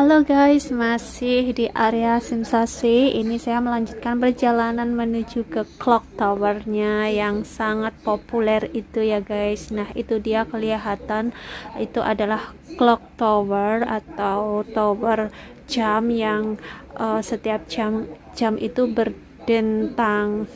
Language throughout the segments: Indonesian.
Halo guys, masih di area Simsasi. Ini saya melanjutkan perjalanan menuju ke clock towernya yang sangat populer itu ya guys. Nah itu dia kelihatan itu adalah clock tower atau tower jam yang uh, setiap jam jam itu berdentang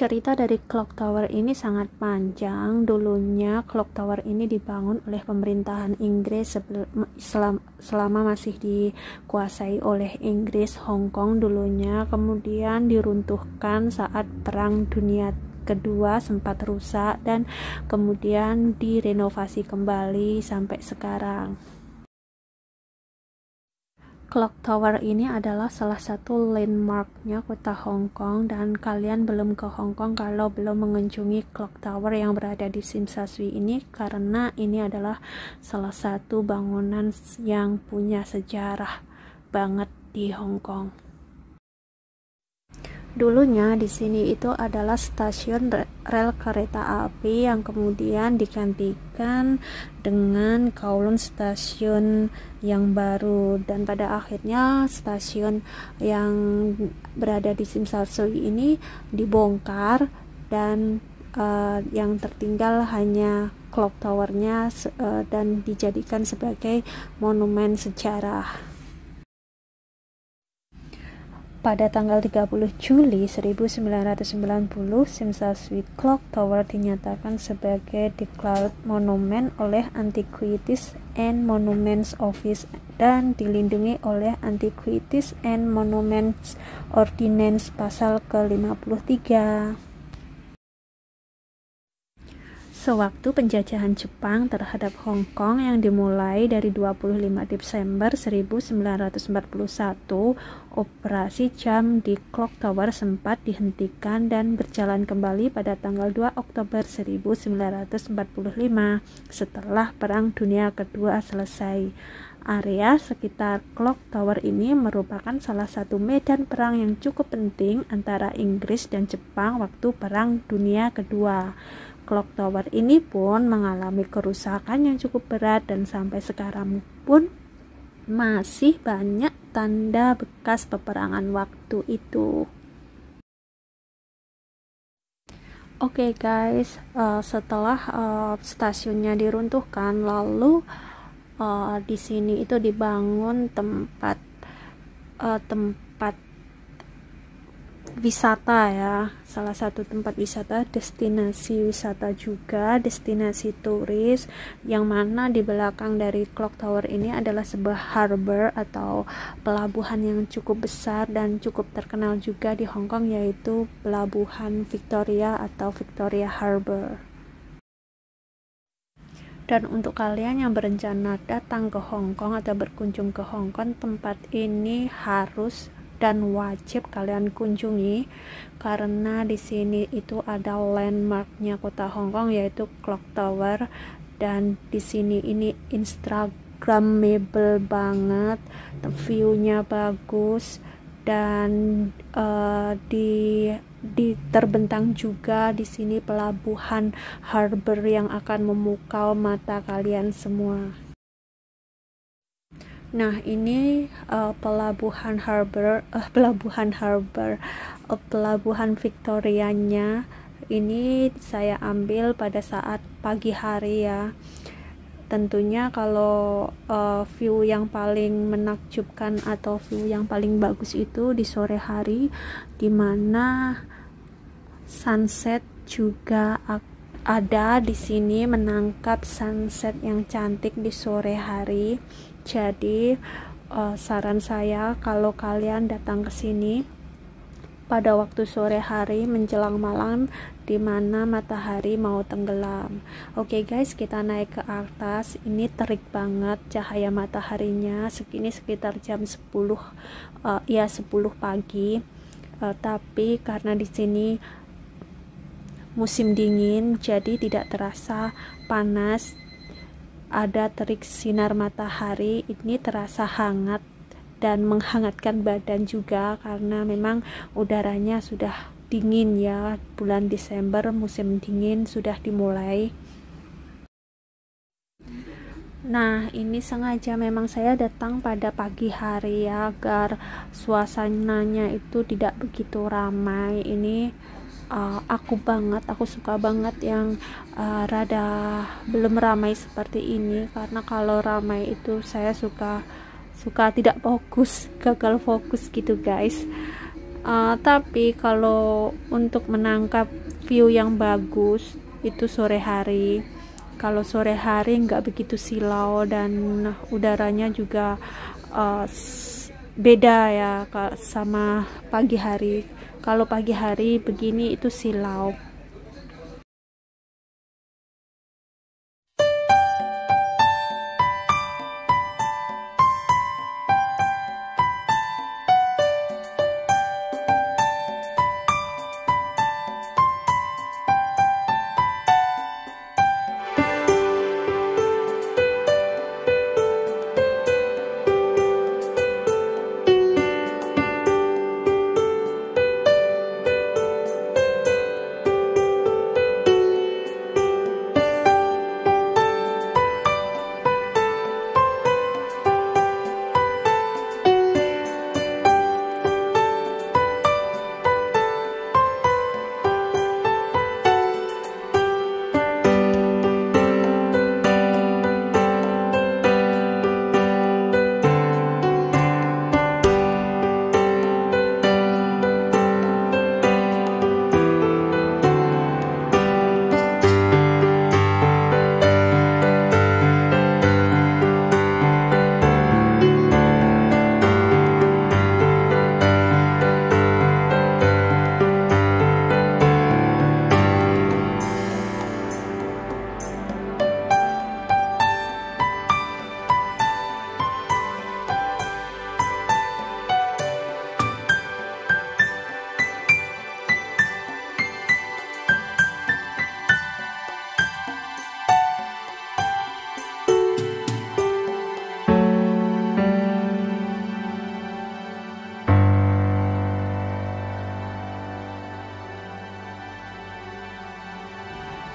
Cerita dari Clock Tower ini sangat panjang. Dulunya Clock Tower ini dibangun oleh pemerintahan Inggris selama masih dikuasai oleh Inggris Hong Kong dulunya, kemudian diruntuhkan saat Perang Dunia kedua sempat rusak dan kemudian direnovasi kembali sampai sekarang. Clock Tower ini adalah salah satu landmarknya kota Hong Kong dan kalian belum ke Hong Kong kalau belum mengunjungi Clock Tower yang berada di Sim Sha ini karena ini adalah salah satu bangunan yang punya sejarah banget di Hong Kong. Dulunya di sini itu adalah stasiun rel kereta api yang kemudian digantikan dengan Kowloon stasiun yang baru dan pada akhirnya stasiun yang berada di Simsalsui ini dibongkar dan uh, yang tertinggal hanya clock towernya uh, dan dijadikan sebagai monumen sejarah. Pada tanggal 30 Juli 1990, Simsalswit Clock Tower dinyatakan sebagai declared monument oleh Antiquities and Monuments Office dan dilindungi oleh Antiquities and Monuments Ordinance pasal ke-53 sewaktu penjajahan Jepang terhadap Hong Kong yang dimulai dari 25 Desember 1941, operasi jam di Clock Tower sempat dihentikan dan berjalan kembali pada tanggal 2 Oktober 1945 setelah Perang Dunia Kedua selesai. Area sekitar Clock Tower ini merupakan salah satu medan perang yang cukup penting antara Inggris dan Jepang waktu Perang Dunia Kedua. Clock Tower ini pun mengalami kerusakan yang cukup berat dan sampai sekarang pun masih banyak tanda bekas peperangan waktu itu. Oke okay guys, uh, setelah uh, stasiunnya diruntuhkan, lalu uh, di sini itu dibangun tempat uh, tempat wisata ya salah satu tempat wisata destinasi wisata juga destinasi turis yang mana di belakang dari clock tower ini adalah sebuah harbor atau pelabuhan yang cukup besar dan cukup terkenal juga di Hong Kong yaitu pelabuhan Victoria atau Victoria Harbor dan untuk kalian yang berencana datang ke Hong Kong atau berkunjung ke Hong Kong tempat ini harus dan wajib kalian kunjungi karena di sini itu ada landmarknya kota Hong Kong yaitu Clock Tower dan di sini ini Instagramable banget, viewnya bagus dan uh, di di terbentang juga di sini pelabuhan harbor yang akan memukau mata kalian semua. Nah, ini uh, pelabuhan harbor, uh, pelabuhan harbor, uh, pelabuhan Victorianya. Ini saya ambil pada saat pagi hari ya. Tentunya kalau uh, view yang paling menakjubkan atau view yang paling bagus itu di sore hari di mana sunset juga ada di sini menangkap sunset yang cantik di sore hari jadi, uh, saran saya kalau kalian datang ke sini pada waktu sore hari menjelang malam di mana matahari mau tenggelam. Oke okay guys, kita naik ke atas. Ini terik banget cahaya mataharinya. Segini sekitar jam 10 uh, eh, ya 10 pagi. Uh, tapi karena di sini musim dingin jadi tidak terasa panas ada terik sinar matahari ini terasa hangat dan menghangatkan badan juga karena memang udaranya sudah dingin ya bulan Desember musim dingin sudah dimulai Nah, ini sengaja memang saya datang pada pagi hari ya agar suasananya itu tidak begitu ramai. Ini uh, aku banget aku suka banget yang uh, rada belum ramai seperti ini karena kalau ramai itu saya suka suka tidak fokus gagal fokus gitu guys uh, tapi kalau untuk menangkap view yang bagus itu sore hari kalau sore hari nggak begitu silau dan udaranya juga uh, beda ya sama pagi hari kalau pagi hari begini itu silau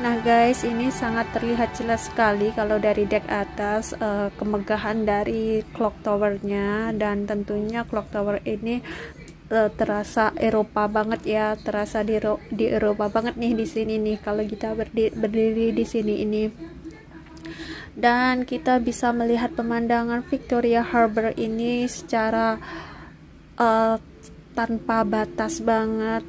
Nah guys ini sangat terlihat jelas sekali kalau dari deck atas uh, kemegahan dari clock towernya dan tentunya clock tower ini uh, terasa Eropa banget ya terasa di, di Eropa banget nih di sini nih kalau kita berdi, berdiri di sini ini dan kita bisa melihat pemandangan Victoria Harbor ini secara uh, tanpa batas banget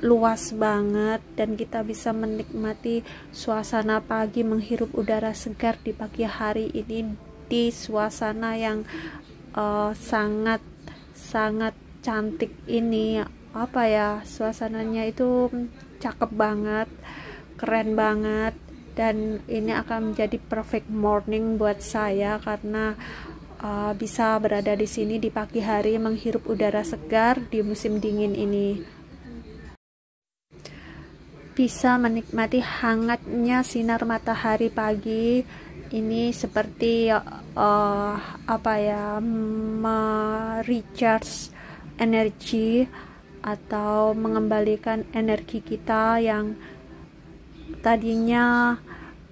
luas banget dan kita bisa menikmati suasana pagi menghirup udara segar di pagi hari ini di suasana yang uh, sangat sangat cantik ini apa ya suasananya itu cakep banget keren banget dan ini akan menjadi perfect morning buat saya karena uh, bisa berada di sini di pagi hari menghirup udara segar di musim dingin ini bisa menikmati hangatnya sinar matahari pagi ini seperti uh, apa ya merecharge energi atau mengembalikan energi kita yang tadinya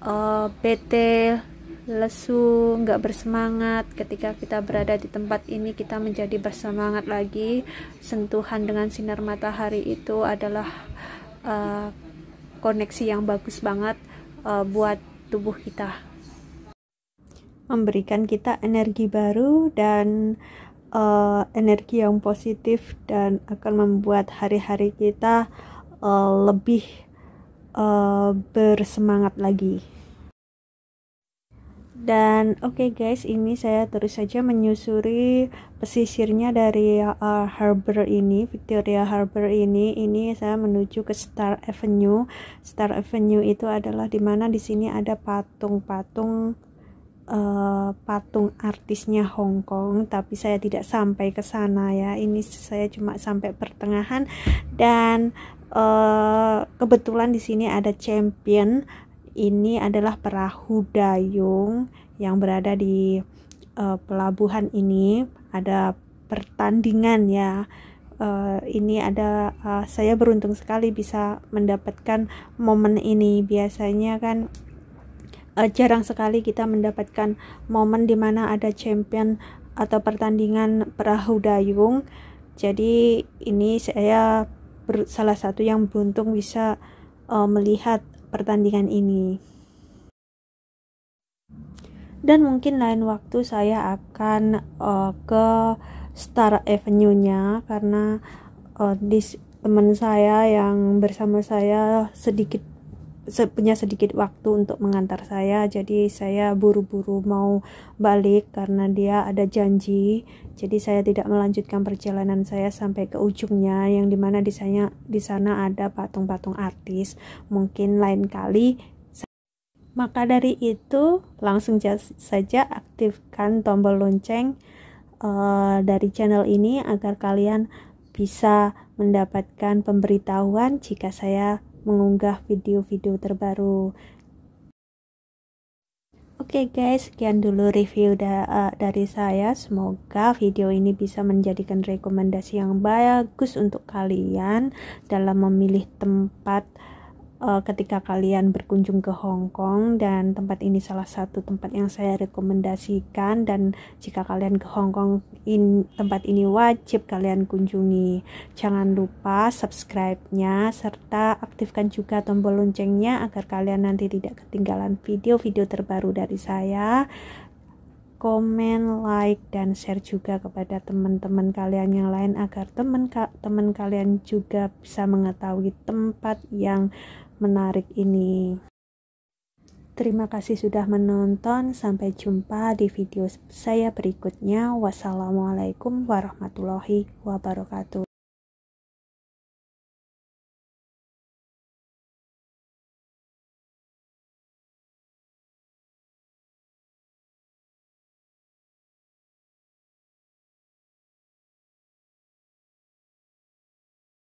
uh, bete lesu nggak bersemangat ketika kita berada di tempat ini kita menjadi bersemangat lagi sentuhan dengan sinar matahari itu adalah uh, koneksi yang bagus banget uh, buat tubuh kita memberikan kita energi baru dan uh, energi yang positif dan akan membuat hari-hari kita uh, lebih uh, bersemangat lagi dan oke okay guys ini saya terus saja menyusuri pesisirnya dari uh, harbor ini Victoria Harbor ini ini saya menuju ke Star Avenue Star Avenue itu adalah dimana di sini ada patung-patung uh, patung artisnya Hong Kong tapi saya tidak sampai ke sana ya ini saya cuma sampai pertengahan dan uh, kebetulan di sini ada champion ini adalah perahu dayung yang berada di uh, pelabuhan ini ada pertandingan ya uh, ini ada uh, saya beruntung sekali bisa mendapatkan momen ini biasanya kan uh, jarang sekali kita mendapatkan momen di mana ada champion atau pertandingan perahu dayung jadi ini saya salah satu yang beruntung bisa uh, melihat pertandingan ini. Dan mungkin lain waktu saya akan uh, ke Star Avenue-nya karena uh, di teman saya yang bersama saya sedikit punya sedikit waktu untuk mengantar saya jadi saya buru-buru mau balik karena dia ada janji jadi saya tidak melanjutkan perjalanan saya sampai ke ujungnya yang dimana di sana di sana ada patung-patung artis mungkin lain kali maka dari itu langsung saja aktifkan tombol lonceng uh, dari channel ini agar kalian bisa mendapatkan pemberitahuan jika saya mengunggah video-video terbaru. Oke okay guys, sekian dulu review da uh, dari saya. Semoga video ini bisa menjadikan rekomendasi yang bagus untuk kalian dalam memilih tempat uh, ketika kalian berkunjung ke Hong Kong dan tempat ini salah satu tempat yang saya rekomendasikan dan jika kalian ke Hong Kong in, tempat ini wajib kalian kunjungi. Jangan lupa subscribe-nya serta aktifkan juga tombol loncengnya agar kalian nanti tidak ketinggalan video-video terbaru dari saya komen, like, dan share juga kepada teman-teman kalian yang lain agar teman-teman kalian juga bisa mengetahui tempat yang menarik ini. Terima kasih sudah menonton. Sampai jumpa di video saya berikutnya. Wassalamualaikum warahmatullahi wabarakatuh.